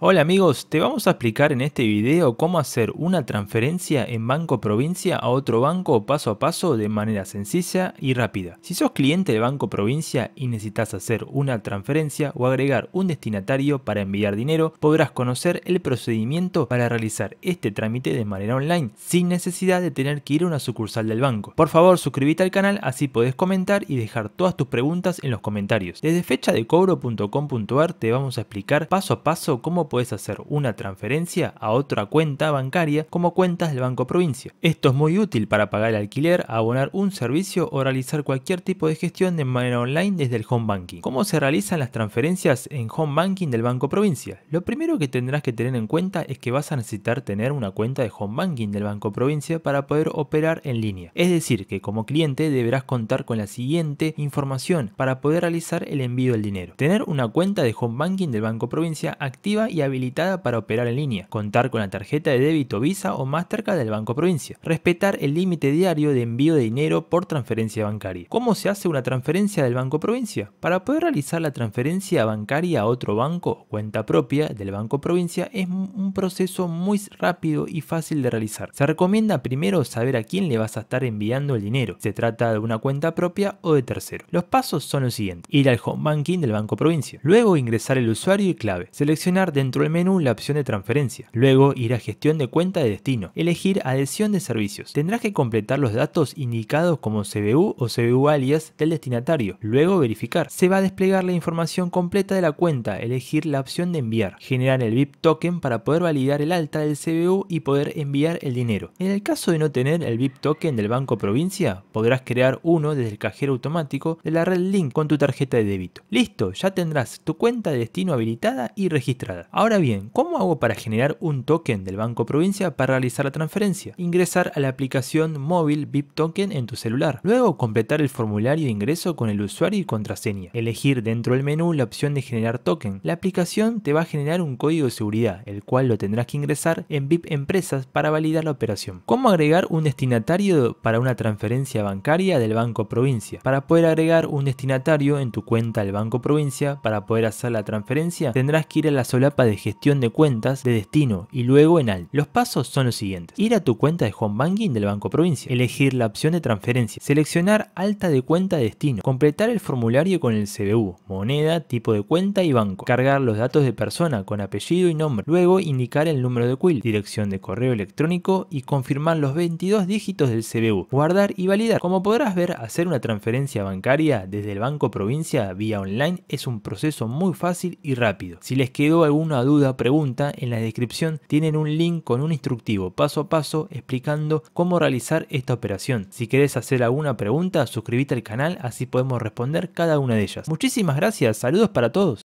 Hola amigos, te vamos a explicar en este video cómo hacer una transferencia en Banco Provincia a otro banco paso a paso de manera sencilla y rápida. Si sos cliente de Banco Provincia y necesitas hacer una transferencia o agregar un destinatario para enviar dinero, podrás conocer el procedimiento para realizar este trámite de manera online, sin necesidad de tener que ir a una sucursal del banco. Por favor suscríbete al canal así podés comentar y dejar todas tus preguntas en los comentarios. Desde fechadecobro.com.ar te vamos a explicar paso a paso cómo puedes hacer una transferencia a otra cuenta bancaria como cuentas del Banco Provincia. Esto es muy útil para pagar el alquiler, abonar un servicio o realizar cualquier tipo de gestión de manera online desde el home banking. ¿Cómo se realizan las transferencias en home banking del Banco Provincia? Lo primero que tendrás que tener en cuenta es que vas a necesitar tener una cuenta de home banking del Banco Provincia para poder operar en línea. Es decir, que como cliente deberás contar con la siguiente información para poder realizar el envío del dinero. Tener una cuenta de home banking del Banco Provincia activa habilitada para operar en línea, contar con la tarjeta de débito Visa o Mastercard del Banco Provincia, respetar el límite diario de envío de dinero por transferencia bancaria. ¿Cómo se hace una transferencia del Banco Provincia? Para poder realizar la transferencia bancaria a otro banco o cuenta propia del Banco Provincia es un proceso muy rápido y fácil de realizar. Se recomienda primero saber a quién le vas a estar enviando el dinero. Se trata de una cuenta propia o de tercero. Los pasos son los siguientes. Ir al home banking del Banco Provincia. Luego ingresar el usuario y clave. Seleccionar de dentro del menú la opción de transferencia. Luego ir a gestión de cuenta de destino. Elegir adhesión de servicios. Tendrás que completar los datos indicados como CBU o CBU alias del destinatario. Luego verificar. Se va a desplegar la información completa de la cuenta. Elegir la opción de enviar. Generar el VIP token para poder validar el alta del CBU y poder enviar el dinero. En el caso de no tener el VIP token del banco provincia, podrás crear uno desde el cajero automático de la red Link con tu tarjeta de débito. Listo, ya tendrás tu cuenta de destino habilitada y registrada. Ahora bien, ¿cómo hago para generar un token del Banco Provincia para realizar la transferencia? Ingresar a la aplicación móvil VIP Token en tu celular. Luego completar el formulario de ingreso con el usuario y contraseña. Elegir dentro del menú la opción de generar token. La aplicación te va a generar un código de seguridad, el cual lo tendrás que ingresar en VIP Empresas para validar la operación. ¿Cómo agregar un destinatario para una transferencia bancaria del Banco Provincia? Para poder agregar un destinatario en tu cuenta del Banco Provincia, para poder hacer la transferencia, tendrás que ir a la solapa de gestión de cuentas de destino y luego en alt. Los pasos son los siguientes. Ir a tu cuenta de home banking del Banco Provincia. Elegir la opción de transferencia. Seleccionar alta de cuenta destino. Completar el formulario con el CBU, moneda, tipo de cuenta y banco. Cargar los datos de persona con apellido y nombre. Luego indicar el número de quill, dirección de correo electrónico y confirmar los 22 dígitos del CBU. Guardar y validar. Como podrás ver, hacer una transferencia bancaria desde el Banco Provincia vía online es un proceso muy fácil y rápido. Si les quedó alguna duda, pregunta, en la descripción tienen un link con un instructivo paso a paso explicando cómo realizar esta operación. Si querés hacer alguna pregunta, suscríbete al canal, así podemos responder cada una de ellas. Muchísimas gracias, saludos para todos.